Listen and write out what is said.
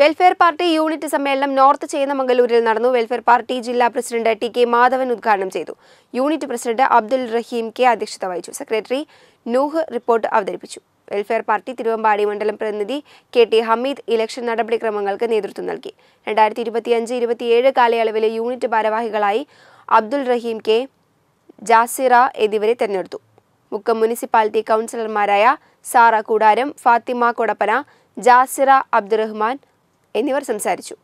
welfare party unit സമ്മേളനം north ചേന്നമംഗലൂരിൽ നടന്നു വെൽഫെയർ പാർട്ടി ജില്ലാ പ്രസിഡന്റ് ടി കെ മാധവൻ ഉദ്ഘാടനം ചെയ്തു unit president Abdul Rahim K അധ്യക്ഷത വഹിച്ചു സെക്രട്ടറി നൂഹ് റിപ്പോർട്ട് അവതരിപ്പിച്ചു വെൽഫെയർ പാർട്ടി തിരുവമ്പാടി മണ്ഡലം പ്രതിനിധി കെ ടി ഹമീദ് ഇലക്ഷൻ നടപടിക്രമങ്ങൾക്ക് നേതൃത്വം നൽകി രണ്ടായിരത്തി ഇരുപത്തിയഞ്ച് ഇരുപത്തിയേഴ് കാലയളവിലെ യൂണിറ്റ് ഭാരവാഹികളായി അബ്ദുൽ റഹീം കെ ജാസിറ എന്നിവരെ തെരഞ്ഞെടുത്തു മുക്കം മുനിസിപ്പാലിറ്റി കൗൺസിലർമാരായ സാറ കൂടാരം ഫാത്തിമ കൊടപ്പന ജാസിറ അബ്ദുറഹ്മാൻ എന്നിവർ സംസാരിച്ചു